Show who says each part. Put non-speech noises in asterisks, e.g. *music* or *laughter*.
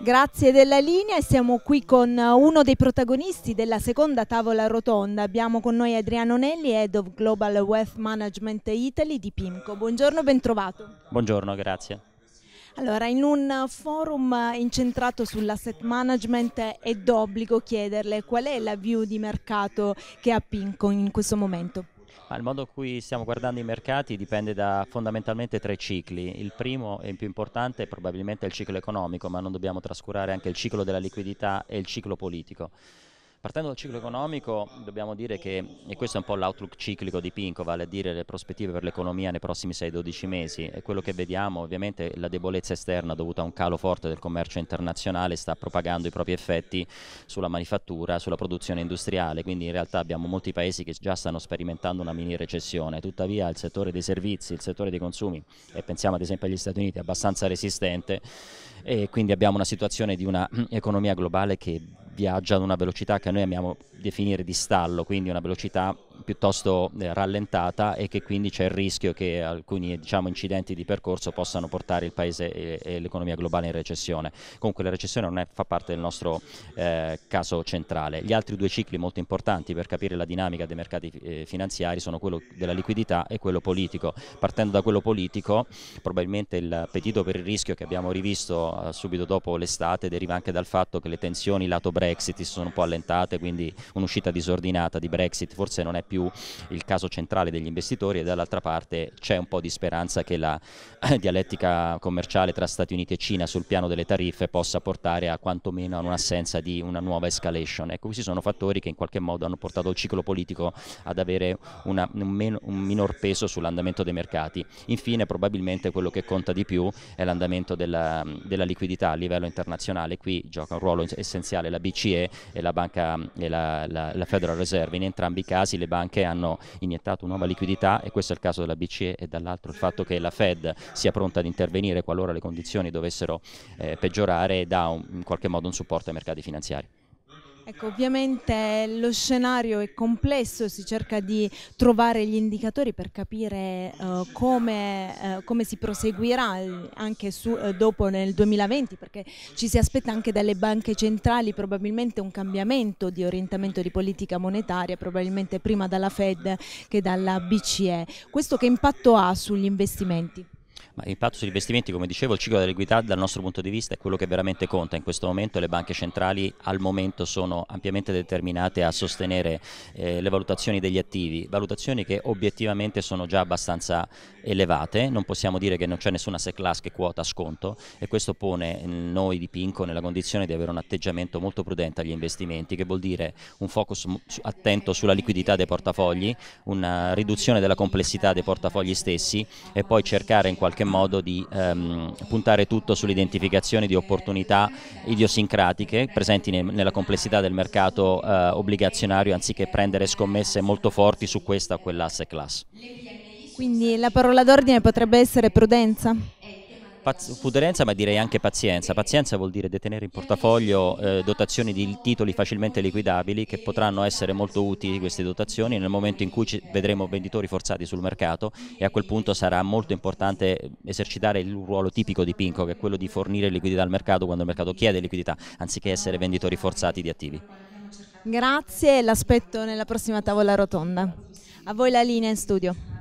Speaker 1: Grazie della linea e siamo qui con uh, uno dei protagonisti della seconda tavola rotonda. Abbiamo con noi Adriano Nelli, Head of Global Wealth Management Italy di Pimco. Buongiorno, bentrovato.
Speaker 2: Buongiorno, grazie.
Speaker 1: Allora, in un forum incentrato sull'asset management è d'obbligo chiederle qual è la view di mercato che ha Pimco in questo momento.
Speaker 2: Ma il modo in cui stiamo guardando i mercati dipende da fondamentalmente tre cicli. Il primo e il più importante è probabilmente il ciclo economico, ma non dobbiamo trascurare anche il ciclo della liquidità e il ciclo politico. Partendo dal ciclo economico dobbiamo dire che, e questo è un po' l'outlook ciclico di Pinco, vale a dire le prospettive per l'economia nei prossimi 6-12 mesi e quello che vediamo ovviamente la debolezza esterna dovuta a un calo forte del commercio internazionale sta propagando i propri effetti sulla manifattura, sulla produzione industriale, quindi in realtà abbiamo molti paesi che già stanno sperimentando una mini recessione, tuttavia il settore dei servizi, il settore dei consumi e pensiamo ad esempio agli Stati Uniti è abbastanza resistente e quindi abbiamo una situazione di un'economia ehm, globale che viaggia ad una velocità che noi amiamo definire di stallo, quindi una velocità piuttosto eh, rallentata e che quindi c'è il rischio che alcuni diciamo, incidenti di percorso possano portare il paese e, e l'economia globale in recessione. Comunque la recessione non è, fa parte del nostro eh, caso centrale. Gli altri due cicli molto importanti per capire la dinamica dei mercati eh, finanziari sono quello della liquidità e quello politico. Partendo da quello politico, probabilmente l'appetito per il rischio che abbiamo rivisto eh, subito dopo l'estate deriva anche dal fatto che le tensioni lato Brexit si sono un po' allentate, quindi un'uscita disordinata di Brexit forse non è più più il caso centrale degli investitori e dall'altra parte c'è un po' di speranza che la *laughs* dialettica commerciale tra Stati Uniti e Cina sul piano delle tariffe possa portare a quantomeno a un'assenza di una nuova escalation. Ecco, questi sono fattori che in qualche modo hanno portato il ciclo politico ad avere una, un, meno, un minor peso sull'andamento dei mercati. Infine, probabilmente quello che conta di più è l'andamento della, della liquidità a livello internazionale. Qui gioca un ruolo essenziale la BCE e la, banca, e la, la, la Federal Reserve. In entrambi i casi le banche banche hanno iniettato nuova liquidità e questo è il caso della BCE e dall'altro il fatto che la Fed sia pronta ad intervenire qualora le condizioni dovessero eh, peggiorare e dà un, in qualche modo un supporto ai mercati finanziari.
Speaker 1: Ecco, ovviamente lo scenario è complesso, si cerca di trovare gli indicatori per capire uh, come, uh, come, si proseguirà anche su, uh, dopo nel 2020, perché ci si aspetta anche dalle banche centrali probabilmente un cambiamento di orientamento di politica monetaria, probabilmente prima dalla Fed che dalla BCE. Questo che impatto ha sugli investimenti?
Speaker 2: Ma l'impatto sugli investimenti, come dicevo, il ciclo della liquidità dal nostro punto di vista è quello che veramente conta in questo momento le banche centrali al momento sono ampiamente determinate a sostenere eh, le valutazioni degli attivi, valutazioni che obiettivamente sono già abbastanza elevate, non possiamo dire che non c'è nessuna asset class che quota sconto e questo pone eh, noi di Pinco nella condizione di avere un atteggiamento molto prudente agli investimenti, che vuol dire un focus attento sulla liquidità dei portafogli, una riduzione della complessità dei portafogli stessi e poi cercare in qualche modo modo di ehm, puntare tutto sull'identificazione di opportunità idiosincratiche presenti ne nella complessità del mercato eh, obbligazionario anziché prendere scommesse molto forti su questa o quell'asse class.
Speaker 1: Quindi la parola d'ordine potrebbe essere prudenza?
Speaker 2: prudenza ma direi anche pazienza. Pazienza vuol dire detenere in portafoglio eh, dotazioni di titoli facilmente liquidabili che potranno essere molto utili queste dotazioni nel momento in cui vedremo venditori forzati sul mercato e a quel punto sarà molto importante esercitare il ruolo tipico di Pinco che è quello di fornire liquidità al mercato quando il mercato chiede liquidità anziché essere venditori forzati di attivi.
Speaker 1: Grazie, l'aspetto nella prossima tavola rotonda. A voi la linea in studio.